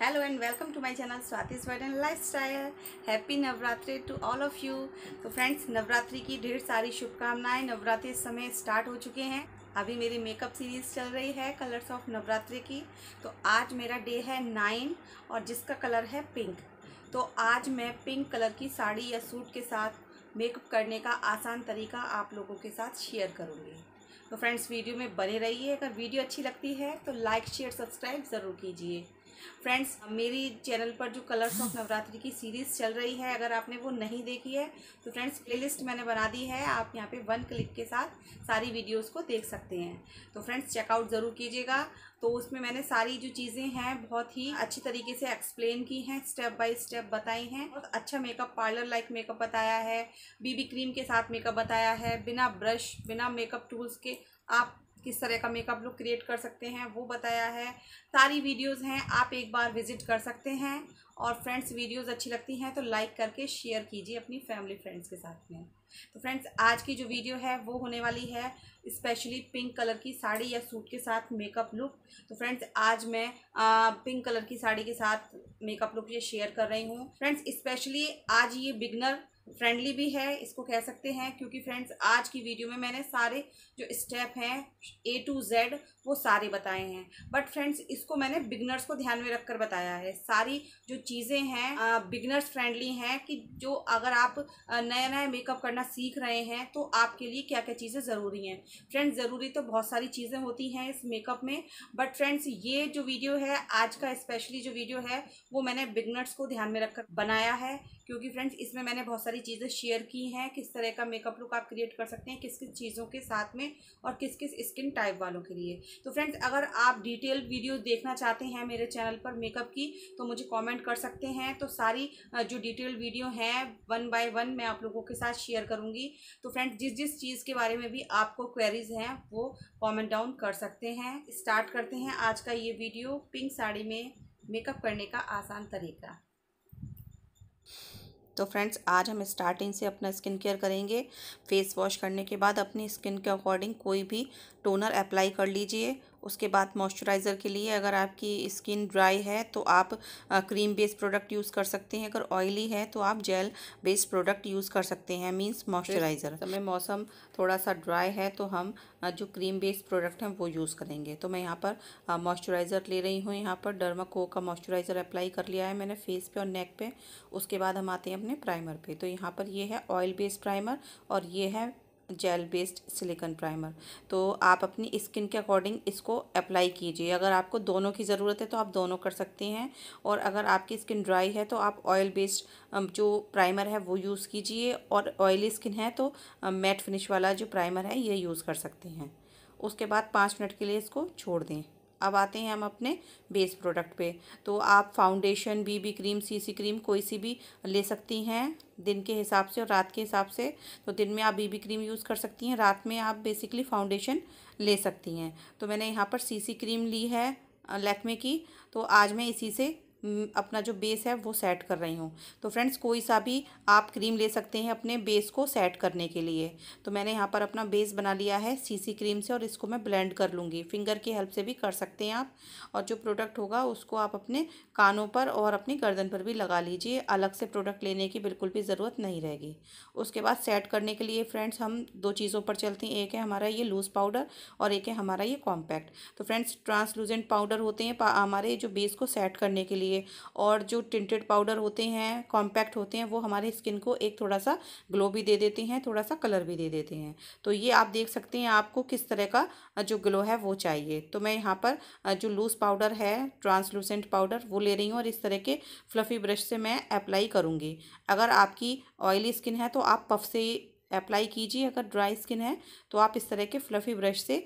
hello and welcome to my channel Swati sword and lifestyle happy Navratri to all of you तो friends Navratri की ढेर सारी शुभकामनाएं नवरात्रि इस समय स्टार्ट हो चुके हैं अभी मेरी मेकअप सीरीज़ चल रही है कलर्स ऑफ नवरात्रि की तो आज मेरा डे है नाइन और जिसका कलर है पिंक तो आज मैं पिंक कलर की साड़ी या सूट के साथ मेकअप करने का आसान तरीका आप लोगों के साथ शेयर करूँगी तो फ्रेंड्स वीडियो में बने रहिए अगर वीडियो अच्छी लगती है तो लाइक शेयर सब्सक्राइब ज़रूर कीजिए फ्रेंड्स मेरी चैनल पर जो कलर्स ऑफ नवरात्रि की सीरीज़ चल रही है अगर आपने वो नहीं देखी है तो फ्रेंड्स प्लेलिस्ट मैंने बना दी है आप यहाँ पे वन क्लिक के साथ सारी वीडियोस को देख सकते हैं तो फ्रेंड्स चेकआउट ज़रूर कीजिएगा तो उसमें मैंने सारी जो चीज़ें हैं बहुत ही अच्छी तरीके से एक्सप्लेन की हैं स्टेप बाय स्टेप बताई हैं बहुत अच्छा मेकअप पार्लर लाइक मेकअप बताया है बीबी क्रीम के साथ मेकअप बताया है बिना ब्रश बिना मेकअप टूल्स के आप किस तरह का मेकअप लुक क्रिएट कर सकते हैं वो बताया है सारी वीडियोस हैं आप एक बार विजिट कर सकते हैं और फ्रेंड्स वीडियोस अच्छी लगती हैं तो लाइक करके शेयर कीजिए अपनी फैमिली फ्रेंड्स के साथ में तो फ्रेंड्स आज की जो वीडियो है वो होने वाली है स्पेशली पिंक कलर की साड़ी या सूट के साथ मेकअप लुक तो फ्रेंड्स आज मैं आ, पिंक कलर की साड़ी के साथ मेकअप लुक ये शेयर कर रही हूँ फ्रेंड्स स्पेशली आज ये बिगनर फ्रेंडली भी है इसको कह सकते हैं क्योंकि फ्रेंड्स आज की वीडियो में मैंने सारे जो स्टेप हैं ए टू जेड वो सारे बताए हैं बट फ्रेंड्स इसको मैंने बिगनर्स को ध्यान में रखकर बताया है सारी जो चीज़ें हैं बिगनर्स फ्रेंडली हैं कि जो अगर आप नया नया मेकअप करना सीख रहे हैं तो आपके लिए क्या क्या चीज़ें ज़रूरी हैं फ्रेंड्स ज़रूरी तो बहुत सारी चीज़ें होती हैं इस मेकअप में बट फ्रेंड्स ये जो वीडियो है आज का स्पेशली जो वीडियो है वो मैंने बिगनर्स को ध्यान में रखकर बनाया है क्योंकि फ्रेंड्स इसमें मैंने बहुत सारी सारी चीज़ें शेयर की हैं किस तरह का मेकअप लुक आप क्रिएट कर सकते हैं किस किस चीज़ों के साथ में और किस किस स्किन टाइप वालों के लिए तो फ्रेंड्स अगर आप डिटेल वीडियो देखना चाहते हैं मेरे चैनल पर मेकअप की तो मुझे कॉमेंट कर सकते हैं तो सारी जो डिटेल वीडियो हैं वन बाय वन मैं आप लोगों के साथ शेयर करूँगी तो फ्रेंड्स जिस जिस चीज़ के बारे में भी आपको क्वेरीज हैं वो कॉमेंट डाउन कर सकते हैं स्टार्ट करते हैं आज का ये वीडियो पिंक साड़ी में मेकअप करने का आसान तरीका तो फ्रेंड्स आज हम स्टार्टिंग से अपना स्किन केयर करेंगे फेस वॉश करने के बाद अपनी स्किन के अकॉर्डिंग कोई भी टोनर अप्लाई कर लीजिए उसके बाद मॉइस्चराइज़र के लिए अगर आपकी स्किन ड्राई है तो आप क्रीम बेस्ड प्रोडक्ट यूज़ कर सकते हैं अगर ऑयली है तो आप जेल बेस्ड प्रोडक्ट यूज़ कर सकते हैं मीन्स मॉइस्चराइज़र समय मौसम थोड़ा सा ड्राई है तो हम जो क्रीम बेस्ड प्रोडक्ट हैं वो यूज़ करेंगे तो मैं यहाँ पर मॉइस्चराइज़र ले रही हूँ यहाँ पर डर्माको का मॉइस्चराइज़र अप्लाई कर लिया है मैंने फेस पर और नेक पर उसके बाद हम आते हैं अपने प्राइमर पर तो यहाँ पर ये है ऑयल बेस्ड प्राइमर और ये है जेल बेस्ड सिलिकॉन प्राइमर तो आप अपनी स्किन के अकॉर्डिंग इसको अप्लाई कीजिए अगर आपको दोनों की ज़रूरत है तो आप दोनों कर सकते हैं और अगर आपकी स्किन ड्राई है तो आप ऑयल बेस्ड जो प्राइमर है वो यूज़ कीजिए और ऑयली स्किन है तो मैट फिनिश वाला जो प्राइमर है ये यूज़ कर सकते हैं उसके बाद पाँच मिनट के लिए इसको छोड़ दें अब आते हैं हम अपने बेस प्रोडक्ट पे तो आप foundation BB cream CC cream कोई सी भी ले सकती हैं दिन के हिसाब से और रात के हिसाब से तो दिन में आप बीबी क्रीम यूज़ कर सकती हैं रात में आप बेसिकली फाउंडेशन ले सकती हैं तो मैंने यहाँ पर सीसी क्रीम ली है लैक्मे की तो आज मैं इसी से अपना जो बेस है वो सेट कर रही हूँ तो फ्रेंड्स कोई सा भी आप क्रीम ले सकते हैं अपने बेस को सेट करने के लिए तो मैंने यहाँ पर अपना बेस बना लिया है सीसी क्रीम से और इसको मैं ब्लेंड कर लूँगी फिंगर की हेल्प से भी कर सकते हैं आप और जो प्रोडक्ट होगा उसको आप अपने कानों पर और अपनी गर्दन पर भी लगा लीजिए अलग से प्रोडक्ट लेने की बिल्कुल भी ज़रूरत नहीं रहेगी उसके बाद सेट करने के लिए फ्रेंड्स हम दो चीज़ों पर चलते हैं एक है हमारा ये लूज़ पाउडर और एक है हमारा ये कॉम्पैक्ट तो फ्रेंड्स ट्रांसलूजेंट पाउडर होते हैं हमारे जो बेस को सेट करने के लिए और जो टिंटेड पाउडर होते हैं कॉम्पैक्ट होते हैं वो हमारे स्किन को एक थोड़ा सा ग्लो भी दे देते हैं थोड़ा सा कलर भी दे देते हैं तो ये आप देख सकते हैं आपको किस तरह का जो ग्लो है वो चाहिए तो मैं यहाँ पर जो लूज़ पाउडर है ट्रांसलूसेंट पाउडर वो ले रही हूँ और इस तरह के फ्लफ़ी ब्रश से मैं अप्लाई करूँगी अगर आपकी ऑयली स्किन है तो आप पफ से अप्लाई कीजिए अगर ड्राई स्किन है तो आप इस तरह के फ्लफ़ी ब्रश से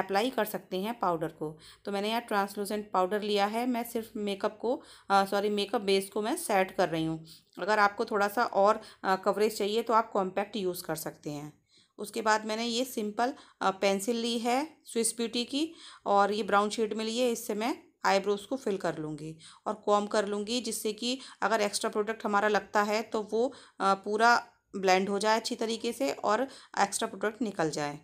अप्लाई कर सकते हैं पाउडर को तो मैंने यहाँ ट्रांसलूसेंट पाउडर लिया है मैं सिर्फ मेकअप को सॉरी मेकअप बेस को मैं सेट कर रही हूँ अगर आपको थोड़ा सा और कवरेज चाहिए तो आप कॉम्पैक्ट यूज़ कर सकते हैं उसके बाद मैंने ये सिंपल पेंसिल ली है स्विस ब्यूटी की और ये ब्राउन शेड में ली है इससे मैं आईब्रोज को फिल कर लूँगी और कॉम कर लूँगी जिससे कि अगर एक्स्ट्रा प्रोडक्ट हमारा लगता है तो वो पूरा ब्लेंड हो जाए अच्छी तरीके से और एक्स्ट्रा प्रोडक्ट निकल जाए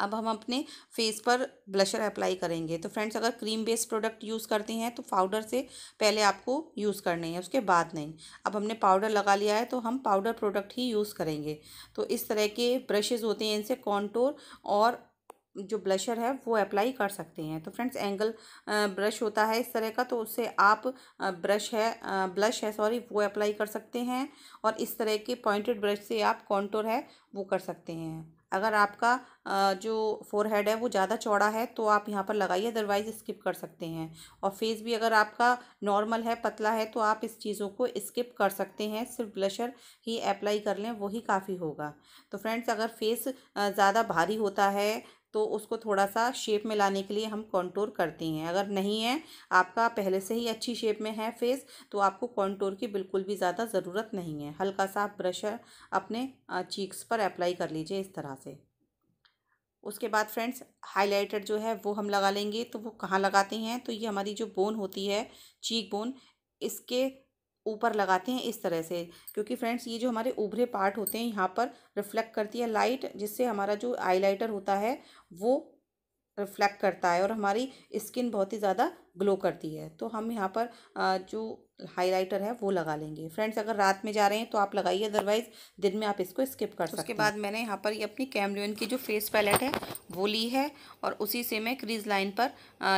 अब हम अपने फेस पर ब्लशर अप्लाई करेंगे तो फ्रेंड्स अगर क्रीम बेस्ड प्रोडक्ट यूज़ करते हैं तो पाउडर से पहले आपको यूज़ करने हैं उसके बाद नहीं अब हमने पाउडर लगा लिया है तो हम पाउडर प्रोडक्ट ही यूज़ करेंगे तो इस तरह के ब्रशेज़ होते हैं इनसे कॉन्टोर और जो ब्लशर है वो अप्लाई कर सकते हैं तो फ्रेंड्स एंगल ब्रश होता है इस तरह का तो उससे आप ब्रश है ब्लश है सॉरी वो अप्लाई कर सकते हैं और इस तरह के पॉइंटेड ब्रश से आप कॉन्टोर है वो कर सकते हैं अगर आपका जो फोरहेड है वो ज़्यादा चौड़ा है तो आप यहाँ पर लगाइए अदरवाइज़ स्किप कर सकते हैं और फेस भी अगर आपका नॉर्मल है पतला है तो आप इस चीज़ों को स्किप कर सकते हैं सिर्फ ब्लशर ही अप्लाई कर लें वही काफ़ी होगा तो फ्रेंड्स अगर फेस ज़्यादा भारी होता है तो उसको थोड़ा सा शेप में लाने के लिए हम कॉन्टोर करते हैं अगर नहीं है आपका पहले से ही अच्छी शेप में है फेस तो आपको कॉन्टोर की बिल्कुल भी ज़्यादा ज़रूरत नहीं है हल्का सा ब्रश अपने चीक्स पर अप्लाई कर लीजिए इस तरह से उसके बाद फ्रेंड्स हाइलाइटर जो है वो हम लगा लेंगे तो वो कहाँ लगाते हैं तो ये हमारी जो बोन होती है चीक बोन इसके ऊपर लगाते हैं इस तरह से क्योंकि फ्रेंड्स ये जो हमारे उभरे पार्ट होते हैं यहाँ पर रिफ्लेक्ट करती है लाइट जिससे हमारा जो आईलाइटर होता है वो रिफ्लेक्ट करता है और हमारी स्किन बहुत ही ज़्यादा ग्लो करती है तो हम यहाँ पर जो हाइलाइटर है वो लगा लेंगे फ्रेंड्स अगर रात में जा रहे हैं तो आप लगाइए अदरवाइज दिन में आप इसको स्किप कर सकते हैं उसके बाद मैंने यहाँ पर ये अपनी कैमलियन की जो फेस पैलेट है वो ली है और उसी से मैं क्रीज लाइन पर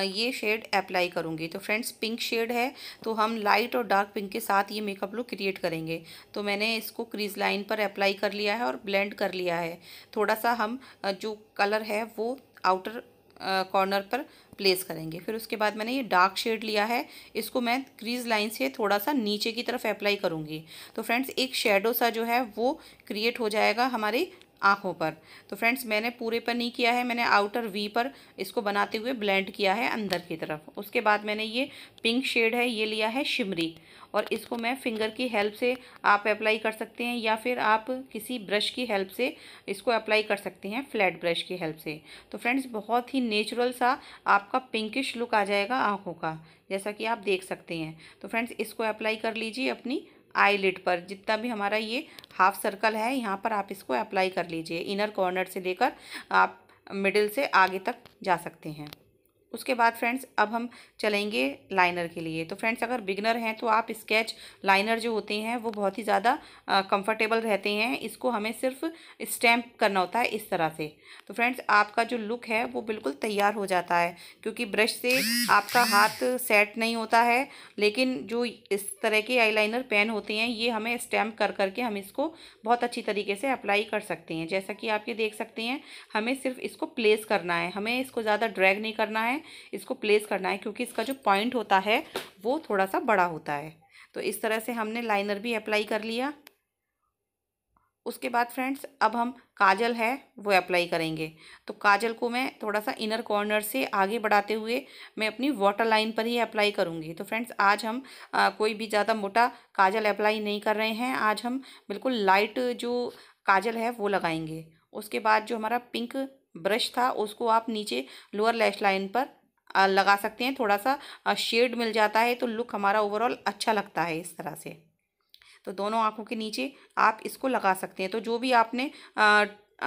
ये शेड अप्लाई करूँगी तो फ्रेंड्स पिंक शेड है तो हम लाइट और डार्क पिंक के साथ ये मेकअप लुक क्रिएट करेंगे तो मैंने इसको क्रीज लाइन पर अप्लाई कर लिया है और ब्लेंड कर लिया है थोड़ा सा हम जो कलर है वो आउटर कॉर्नर पर प्लेस करेंगे फिर उसके बाद मैंने ये डार्क शेड लिया है इसको मैं क्रीज लाइन से थोड़ा सा नीचे की तरफ अप्लाई करूँगी तो फ्रेंड्स एक शेडो सा जो है वो क्रिएट हो जाएगा हमारी आँखों पर तो फ्रेंड्स मैंने पूरे पर नहीं किया है मैंने आउटर वी पर इसको बनाते हुए ब्लेंड किया है अंदर की तरफ उसके बाद मैंने ये पिंक शेड है ये लिया है शिमरी और इसको मैं फिंगर की हेल्प से आप अप्लाई कर सकते हैं या फिर आप किसी ब्रश की हेल्प से इसको अप्लाई कर सकते हैं फ्लैट ब्रश की हेल्प से तो फ्रेंड्स बहुत ही नेचुरल सा आपका पिंकिश लुक आ जाएगा आँखों का जैसा कि आप देख सकते हैं तो फ्रेंड्स इसको अप्लाई कर लीजिए अपनी आई लिड पर जितना भी हमारा ये हाफ सर्कल है यहाँ पर आप इसको अप्लाई कर लीजिए इनर कॉर्नर से लेकर आप मिडिल से आगे तक जा सकते हैं उसके बाद फ्रेंड्स अब हम चलेंगे लाइनर के लिए तो फ्रेंड्स अगर बिगनर हैं तो आप स्केच लाइनर जो होते हैं वो बहुत ही ज़्यादा कंफर्टेबल रहते हैं इसको हमें सिर्फ स्टैम्प करना होता है इस तरह से तो फ्रेंड्स आपका जो लुक है वो बिल्कुल तैयार हो जाता है क्योंकि ब्रश से आपका हाथ सेट नहीं होता है लेकिन जो इस तरह के लाइनर पेन होते हैं ये हमें स्टैम्प कर करके हम इसको बहुत अच्छी तरीके से अप्लाई कर सकते हैं जैसा कि आप ये देख सकते हैं हमें सिर्फ इसको प्लेस करना है हमें इसको ज़्यादा ड्रैग नहीं करना है है इसको प्लेस करना है क्योंकि इसका जो पॉइंट होता है वो थोड़ा सा बड़ा होता है तो इस तरह से हमने लाइनर भी अप्लाई कर लिया उसके बाद फ्रेंड्स अब हम काजल है वो अप्लाई करेंगे तो काजल को मैं थोड़ा सा इनर कॉर्नर से आगे बढ़ाते हुए मैं अपनी वाटर लाइन पर ही अप्लाई करूँगी तो फ्रेंड्स आज हम आ, कोई भी ज़्यादा मोटा काजल अप्लाई नहीं कर रहे हैं आज हम बिल्कुल लाइट जो काजल है वो लगाएंगे उसके बाद जो हमारा पिंक ब्रश था उसको आप नीचे लोअर लैश लाइन पर लगा सकते हैं थोड़ा सा शेड मिल जाता है तो लुक हमारा ओवरऑल अच्छा लगता है इस तरह से तो दोनों आँखों के नीचे आप इसको लगा सकते हैं तो जो भी आपने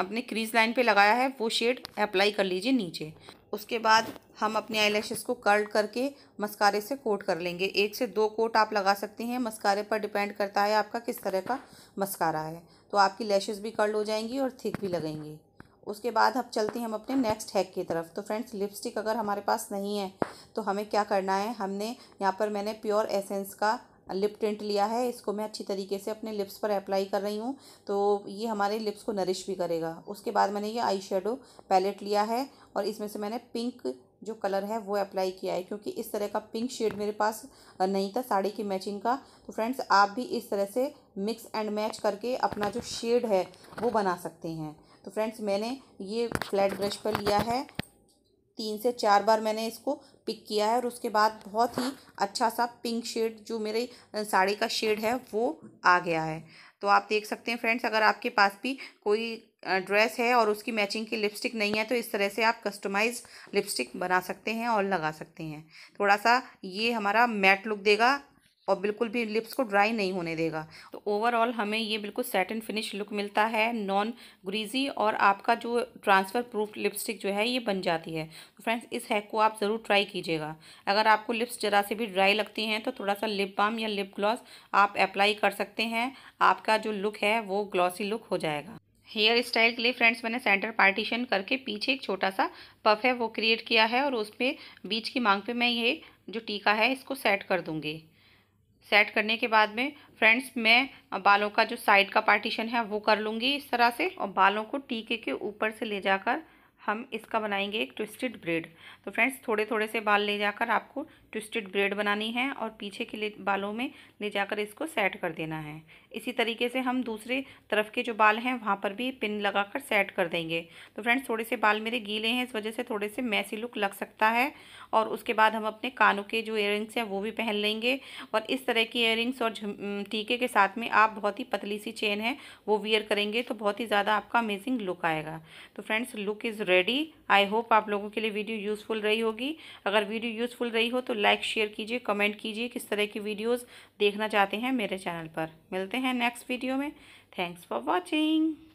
अपने क्रीज लाइन पे लगाया है वो शेड अप्लाई कर लीजिए नीचे उसके बाद हम अपने आईलैशेस को कर्ल करके मस्कारे से कोट कर लेंगे एक से दो कोट आप लगा सकते हैं मस्कारे पर डिपेंड करता है आपका किस तरह का मस्कारा है तो आपकी लैशेज़ भी कर्ल हो जाएंगी और थिक भी लगेंगी उसके बाद अब चलते हैं हम अपने नेक्स्ट हैक की तरफ तो फ्रेंड्स लिपस्टिक अगर हमारे पास नहीं है तो हमें क्या करना है हमने यहाँ पर मैंने प्योर एसेंस का लिप टिंट लिया है इसको मैं अच्छी तरीके से अपने लिप्स पर अप्लाई कर रही हूँ तो ये हमारे लिप्स को नरिश भी करेगा उसके बाद मैंने ये आई शेडो पैलेट लिया है और इसमें से मैंने पिंक जो कलर है वो अप्लाई किया है क्योंकि इस तरह का पिंक शेड मेरे पास नहीं था साड़ी की मैचिंग का तो फ्रेंड्स आप भी इस तरह से मिक्स एंड मैच करके अपना जो शेड है वो बना सकते हैं तो फ्रेंड्स मैंने ये फ्लैट ब्रश पर लिया है तीन से चार बार मैंने इसको पिक किया है और उसके बाद बहुत ही अच्छा सा पिंक शेड जो मेरे साड़ी का शेड है वो आ गया है तो आप देख सकते हैं फ्रेंड्स अगर आपके पास भी कोई ड्रेस है और उसकी मैचिंग की लिपस्टिक नहीं है तो इस तरह से आप कस्टमाइज लिपस्टिक बना सकते हैं और लगा सकते हैं थोड़ा सा ये हमारा मैट लुक देगा और बिल्कुल भी लिप्स को ड्राई नहीं होने देगा तो ओवरऑल हमें ये बिल्कुल सेट एंड फिनिश लुक मिलता है नॉन ग्रीजी और आपका जो ट्रांसफ़र प्रूफ लिपस्टिक जो है ये बन जाती है तो फ्रेंड्स इस हैक को आप ज़रूर ट्राई कीजिएगा अगर आपको लिप्स ज़रा से भी ड्राई लगती हैं तो थोड़ा सा लिप बाम या लिप ग्लॉस आप अप्लाई कर सकते हैं आपका जो लुक है वो ग्लॉसी लुक हो जाएगा हेयर स्टाइल के लिए फ्रेंड्स मैंने सेंटर पार्टीशन करके पीछे एक छोटा सा पफ है वो क्रिएट किया है और उस पर बीच की मांग पे मैं ये जो टीका है इसको सेट कर दूँगी सेट करने के बाद में फ्रेंड्स मैं बालों का जो साइड का पार्टीशन है वो कर लूँगी इस तरह से और बालों को टीके के ऊपर से ले जाकर हम इसका बनाएंगे एक ट्विस्टेड ब्रेड तो फ्रेंड्स थोड़े थोड़े से बाल ले जाकर आपको ट्विस्टेड ब्रेड बनानी है और पीछे के बालों में ले जाकर इसको सेट कर देना है इसी तरीके से हम दूसरे तरफ के जो बाल हैं वहाँ पर भी पिन लगाकर सेट कर देंगे तो फ्रेंड्स थोड़े से बाल मेरे गीले हैं इस वजह से थोड़े से मैसी लुक लग सकता है और उसके बाद हम अपने कानों के जो इयरिंग्स हैं वो भी पहन लेंगे और इस तरह की इयर और टीके के साथ में आप बहुत ही पतली सी चेन है वो वियर करेंगे तो बहुत ही ज़्यादा आपका अमेजिंग लुक आएगा तो friends look is ready I hope आप लोगों के लिए वीडियो यूज़फुल रही होगी अगर वीडियो यूज़फुल रही हो तो लाइक शेयर कीजिए कमेंट कीजिए किस तरह की वीडियोज़ देखना चाहते हैं मेरे चैनल पर मिलते हैं नेक्स्ट वीडियो में थैंक्स फॉर वॉचिंग